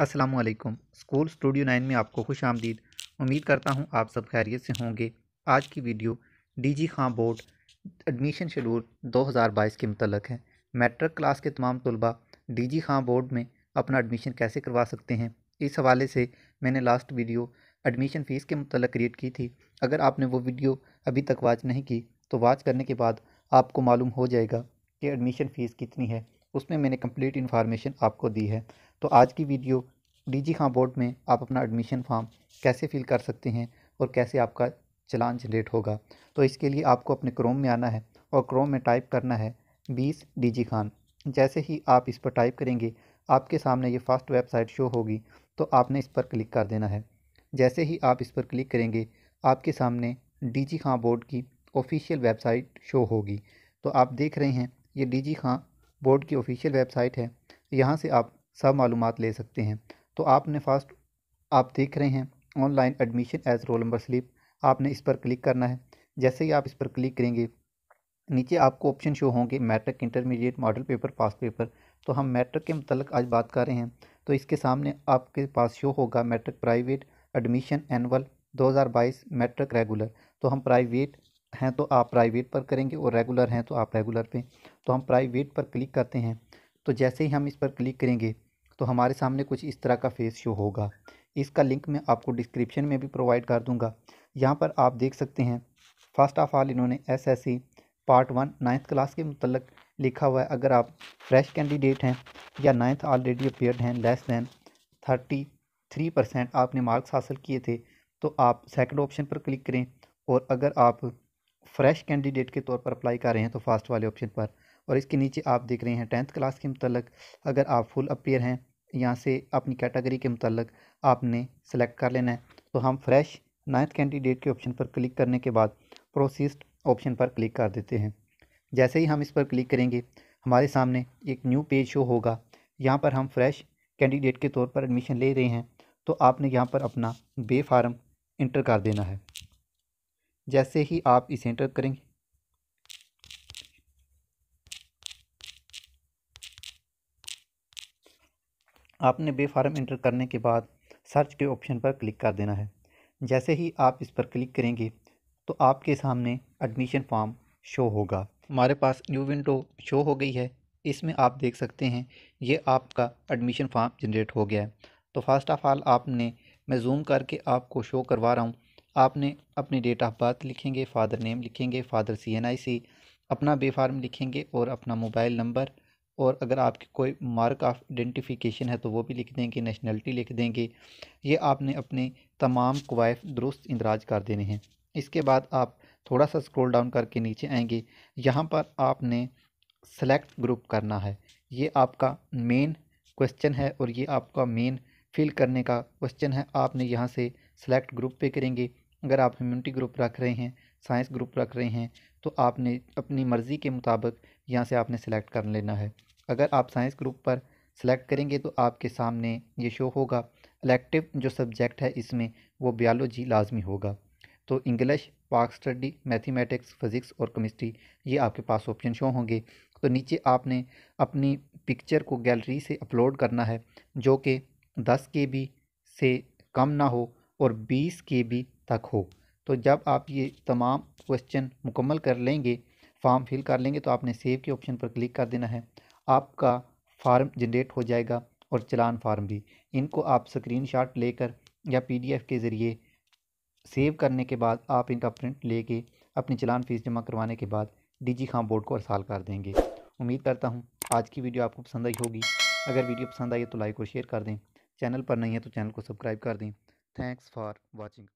Aslam school studio nine में आपको खुश आमदीद उम्मीद करता हूँ आप सब खैरियत से होंगे आज की video D G Khan board admission schedule 2022 के मतलब है मैट्रिक क्लास के तमाम तलबा डी जी खां बोर्ड में अपना एडमिशन कैसे करवा सकते हैं इस हवाले से मैंने लास्ट वीडियो एडमिशन फ़ीस के मतलब क्रिएट की थी अगर आपने वो वीडियो अभी तक वाच नहीं की तो वाच करने के बाद आपको मालूम हो जाएगा कि एडमिशन फ़ीस कितनी है उसमें मैंने कंप्लीट इन्फॉर्मेशन आपको दी है तो आज की वीडियो डीजी खां बोर्ड में आप अपना एडमिशन फॉर्म कैसे फिल कर सकते हैं और कैसे आपका चलान जनरेट होगा तो इसके लिए आपको अपने क्रोम में आना है और क्रोम में टाइप करना है बीस डी जी खान जैसे ही आप इस पर टाइप करेंगे आपके सामने ये फर्स्ट वेबसाइट शो होगी तो आपने इस पर क्लिक कर देना है जैसे ही आप इस पर क्लिक करेंगे आपके सामने डी जी खां बोर्ड की ऑफिशियल वेबसाइट शो होगी तो आप देख रहे हैं ये डी जी खां बोर्ड की ऑफिशियल वेबसाइट है यहाँ से आप सब मालूम ले सकते हैं तो आपने फ़ास्ट आप देख रहे हैं online admission as roll number slip आपने इस पर क्लिक करना है जैसे ही आप इस पर क्लिक करेंगे नीचे आपको ऑप्शन शो होंगे matric intermediate model paper past paper तो हम मैट्रिक के मतलब आज बात कर रहे हैं तो इसके सामने आपके पास शो होगा matric private admission annual 2022 matric regular तो हम प्राइवेट हैं तो आप प्राइवेट पर करेंगे और रेगुलर हैं तो आप रेगुलर पे तो हम प्राइवेट पर क्लिक करते हैं तो जैसे ही हम इस पर क्लिक करेंगे तो हमारे सामने कुछ इस तरह का फेस शो होगा इसका लिंक मैं आपको डिस्क्रिप्शन में भी प्रोवाइड कर दूंगा यहाँ पर आप देख सकते हैं फ़र्स्ट ऑफ़ ऑल इन्होंने S S C part one ninth class के मतलब लिखा हुआ है अगर आप फ्रेश कैंडिडेट हैं या नाइन्थ ऑलरेडी अपेयर्ड हैं less than thirty three percent आपने मार्क्स हासिल किए थे तो आप सेकंड ऑप्शन पर क्लिक करें और अगर आप फ्रेश कैंडिडेट के तौर पर अप्लाई कर रहे हैं तो फ़ास्ट वाले ऑप्शन पर और इसके नीचे आप देख रहे हैं टेंथ क्लास के मतलब अगर आप फुल अपेयर हैं यहाँ से अपनी कैटेगरी के मतलब आपने सेलेक्ट कर लेना है तो हम फ्रेश नाइन्थ कैंडिडेट के ऑप्शन पर क्लिक करने के बाद प्रोसेस्ड ऑप्शन पर क्लिक कर देते हैं जैसे ही हम इस पर क्लिक करेंगे हमारे सामने एक न्यू पेज शो होगा यहाँ पर हम फ्रेश कैंडिडेट के तौर पर एडमिशन ले रहे हैं तो आपने यहाँ पर अपना बे फार्म इंटर कर देना है जैसे ही आप इसे एंटर करेंगे आपने फार्म एंटर करने के बाद सर्च के ऑप्शन पर क्लिक कर देना है जैसे ही आप इस पर क्लिक करेंगे तो आपके सामने एडमिशन फॉर्म शो होगा हमारे पास न्यू विंडो शो हो गई है इसमें आप देख सकते हैं ये आपका एडमिशन फॉर्म जनरेट हो गया है तो फर्स्ट ऑफ़ ऑल आपने मैं जूम करके आपको शो करवा रहा हूँ आपने अपनी डेट ऑफ बर्थ लिखेंगे फ़ादर नेम लिखेंगे father C N I C अपना बे फार्म लिखेंगे और अपना मोबाइल नंबर और अगर आपकी कोई मार्क ऑफ आइडेंटिफिकेशन है तो वो भी लिख देंगे नेशनलिटी लिख देंगे ये आपने अपने तमाम कवायफ दुरुस्त इंदराज कर देने हैं इसके बाद आप थोड़ा सा स्क्रॉल डाउन करके नीचे आएंगे यहाँ पर आपने सेलेक्ट ग्रुप करना है ये आपका मेन क्वेश्चन है और ये आपका मेन फिल करने का क्वेश्चन है आपने यहाँ से सेलेक्ट ग्रुप पे करेंगे अगर आप ह्यूमनिटी ग्रुप रख रहे हैं साइंस ग्रुप रख रहे हैं तो आपने अपनी मर्ज़ी के मुताबिक यहाँ से आपने सेलेक्ट कर लेना है अगर आप साइंस ग्रुप पर सेलेक्ट करेंगे तो आपके सामने ये शो होगा एलेक्टिव जो सब्जेक्ट है इसमें वो बायोलॉजी लाजमी होगा तो English Pak study mathematics physics और केमिस्ट्री ये आपके पास ऑप्शन शो होंगे तो नीचे आपने अपनी पिक्चर को गैलरी से अपलोड करना है जो कि दस के बी से कम ना हो और बीस के बी तक हो तो जब आप ये तमाम क्वेश्चन मुकम्मल कर लेंगे फॉर्म फिल कर लेंगे तो आपने सेव के ऑप्शन पर क्लिक कर देना है आपका फार्म जनरेट हो जाएगा और चलान फार्म भी इनको आप स्क्रीनशॉट लेकर या पीडीएफ के ज़रिए सेव करने के बाद आप इनका प्रिंट लेके अपनी चलान फ़ीस जमा करवाने के बाद डीजी खां बोर्ड को अरसाल कर देंगे उम्मीद करता हूँ आज की वीडियो आपको पसंद आई होगी अगर वीडियो पसंद आई तो लाइक और शेयर कर दें चैनल पर नहीं है तो चैनल को सब्सक्राइब कर दें थैंक्स फॉर वॉचिंग